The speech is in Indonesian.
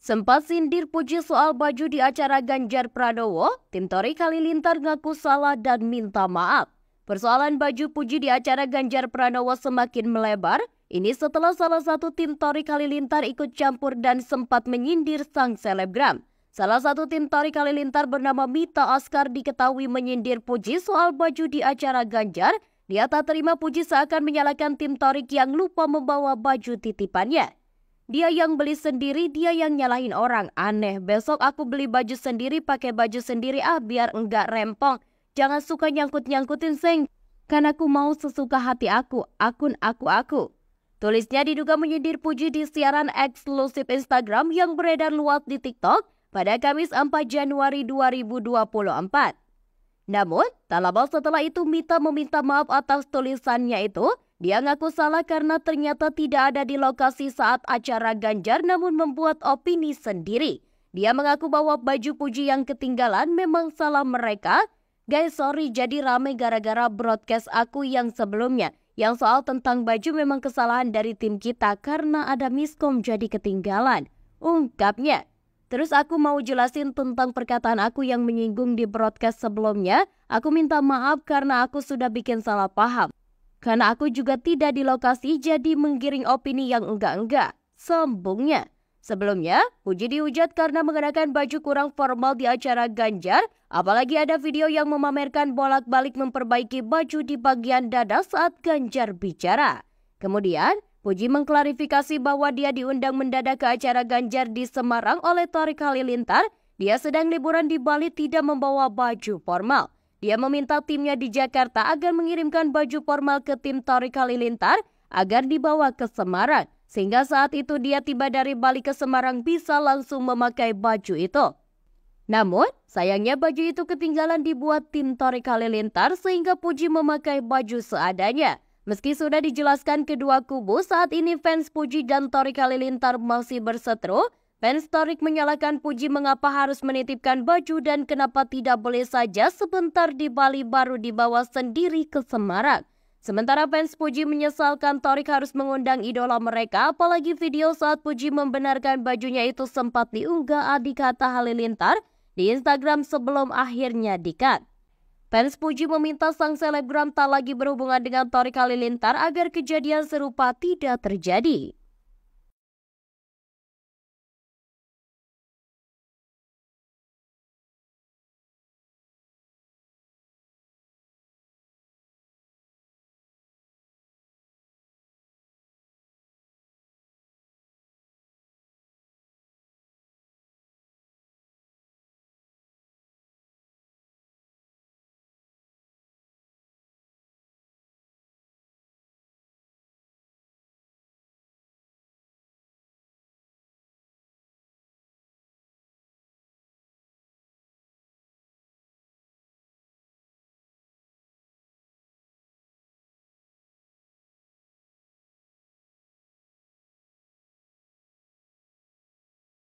Sempat sindir puji soal baju di acara Ganjar Pranowo, tim Tori Kalilintar ngaku salah dan minta maaf. Persoalan baju puji di acara Ganjar Pranowo semakin melebar. Ini setelah salah satu tim Tori Kalilintar ikut campur dan sempat menyindir sang selebgram. Salah satu tim Tori Kalilintar bernama Mita Askar diketahui menyindir puji soal baju di acara Ganjar. Dia tak terima puji seakan menyalahkan tim Torik yang lupa membawa baju titipannya. Dia yang beli sendiri, dia yang nyalahin orang. Aneh, besok aku beli baju sendiri, pakai baju sendiri ah biar enggak rempong. Jangan suka nyangkut-nyangkutin, Seng. Kan aku mau sesuka hati aku, akun aku aku. Tulisnya diduga menyindir Puji di siaran eksklusif Instagram yang beredar luas di TikTok pada Kamis 4 Januari 2024. Namun, tak lama setelah itu Mita meminta maaf atas tulisannya itu. Dia ngaku salah karena ternyata tidak ada di lokasi saat acara Ganjar namun membuat opini sendiri. Dia mengaku bahwa baju puji yang ketinggalan memang salah mereka. Guys sorry jadi rame gara-gara broadcast aku yang sebelumnya. Yang soal tentang baju memang kesalahan dari tim kita karena ada miskom jadi ketinggalan. Ungkapnya. Terus aku mau jelasin tentang perkataan aku yang menyinggung di broadcast sebelumnya. Aku minta maaf karena aku sudah bikin salah paham. Karena aku juga tidak di lokasi jadi menggiring opini yang enggak-enggak. Sambungnya. Sebelumnya, Puji dihujat karena mengenakan baju kurang formal di acara Ganjar, apalagi ada video yang memamerkan bolak-balik memperbaiki baju di bagian dada saat Ganjar bicara. Kemudian, Puji mengklarifikasi bahwa dia diundang mendadak ke acara Ganjar di Semarang oleh Torik Halilintar. Dia sedang liburan di Bali tidak membawa baju formal. Dia meminta timnya di Jakarta agar mengirimkan baju formal ke tim Torik Halilintar agar dibawa ke Semarang. Sehingga saat itu dia tiba dari Bali ke Semarang bisa langsung memakai baju itu. Namun, sayangnya baju itu ketinggalan dibuat tim Torik Halilintar sehingga Puji memakai baju seadanya. Meski sudah dijelaskan kedua kubu, saat ini fans Puji dan Torik Halilintar masih berseteru. Fans Torik menyalahkan Puji mengapa harus menitipkan baju dan kenapa tidak boleh saja sebentar di Bali baru dibawa sendiri ke Semarang. Sementara fans Puji menyesalkan Torik harus mengundang idola mereka, apalagi video saat Puji membenarkan bajunya itu sempat diunggah adik kata Halilintar di Instagram sebelum akhirnya dikat. Fans Puji meminta sang selebgram tak lagi berhubungan dengan Tori Kalilintar agar kejadian serupa tidak terjadi.